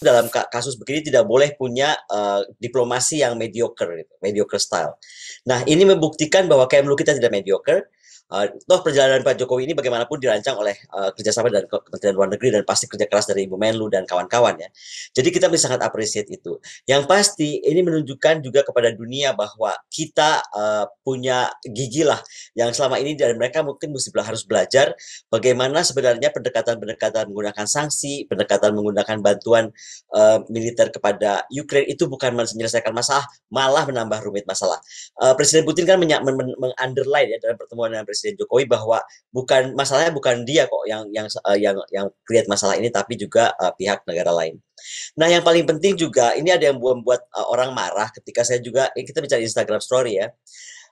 dalam kasus begini tidak boleh punya uh, diplomasi yang mediocre, gitu, mediocre style. Nah, ini membuktikan bahwa KMlu kita tidak mediocre, Uh, toh perjalanan Pak Jokowi ini bagaimanapun dirancang oleh uh, kerjasama dan Kementerian Luar Negeri dan pasti kerja keras dari Ibu Menlu dan kawan-kawan ya. Jadi kita bisa sangat appreciate itu. Yang pasti ini menunjukkan juga kepada dunia bahwa kita uh, punya gigi lah yang selama ini dan mereka mungkin mesti harus belajar bagaimana sebenarnya pendekatan-pendekatan menggunakan sanksi, pendekatan menggunakan bantuan uh, militer kepada Ukraine itu bukan menyelesaikan masalah, malah menambah rumit masalah. Uh, Presiden Putin kan men men men underline ya dalam pertemuan dilakukan dengan Presiden Jokowi bahwa bukan masalahnya bukan dia kok yang yang uh, yang yang create masalah ini tapi juga uh, pihak negara lain. Nah, yang paling penting juga ini ada yang membuat uh, eh, orang marah ketika saya juga eh, kita bicara Instagram story ya.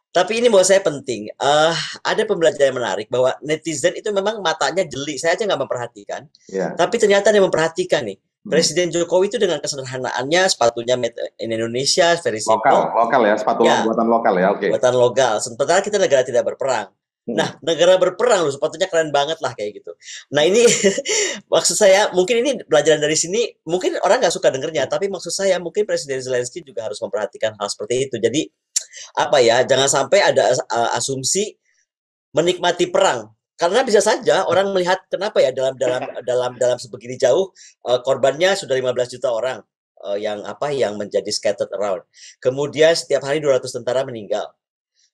Tapi ini buat saya penting. Uh, ada pembelajaran menarik bahwa netizen itu memang matanya jeli. Saya aja nggak memperhatikan. Yeah. Tapi ternyata dia memperhatikan nih. Hmm. Presiden Jokowi itu dengan kesederhanaannya sepatunya in Indonesia very simple. Lokal, lokal ya, sepatu ya, buatan lokal ya, oke. Okay. Buatan lokal. Sementara kita negara tidak berperang. Hmm. Nah, negara berperang loh, sepatunya keren banget lah kayak gitu. Nah ini maksud saya mungkin ini pelajaran dari sini, mungkin orang nggak suka dengernya, tapi maksud saya mungkin Presiden Zelensky juga harus memperhatikan hal seperti itu. Jadi apa ya, jangan sampai ada uh, asumsi menikmati perang karena bisa saja orang melihat kenapa ya dalam dalam dalam dalam sebegini jauh uh, korbannya sudah 15 juta orang uh, yang apa yang menjadi scattered around. Kemudian setiap hari 200 tentara meninggal.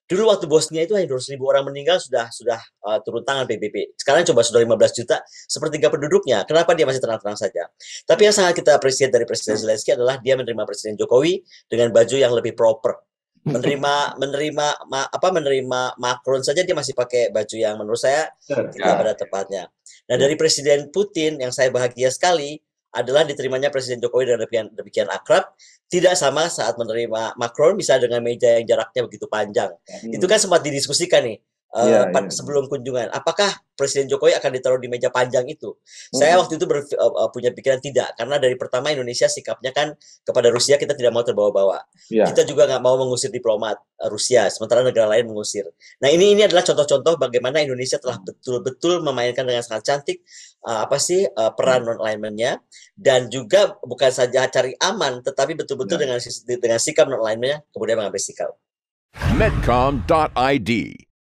Dulu waktu Bosnia itu hanya 200 ribu orang meninggal sudah sudah uh, turun tangan PBB. Sekarang coba sudah 15 juta, sepertiga penduduknya. Kenapa dia masih tenang-tenang saja? Tapi yang sangat kita apresiasi dari Presiden hmm. Zelensky adalah dia menerima Presiden Jokowi dengan baju yang lebih proper menerima menerima ma, apa menerima Macron saja dia masih pakai baju yang menurut saya tidak pada iya. tepatnya. Nah dari Presiden Putin yang saya bahagia sekali adalah diterimanya Presiden Jokowi dengan demikian, demikian akrab tidak sama saat menerima Macron bisa dengan meja yang jaraknya begitu panjang. Hmm. Itu kan sempat didiskusikan nih yeah, yeah. Iya. sebelum kunjungan. Apakah Presiden Jokowi akan ditaruh di meja panjang itu? Mm. Saya hmm. waktu itu uh, punya pikiran tidak, karena dari pertama Indonesia sikapnya kan kepada Rusia kita tidak mau terbawa-bawa. Yeah. Kita juga nggak mau mengusir diplomat eh, Rusia, sementara negara lain mengusir. Nah ini ini adalah contoh-contoh bagaimana Indonesia telah hmm. betul-betul memainkan dengan sangat cantik uh, apa sih uh, peran mm. non alignmentnya dan juga bukan saja cari aman, tetapi betul-betul yeah. dengan dengan sikap non alignmentnya kemudian mengambil sikap. Medcom.id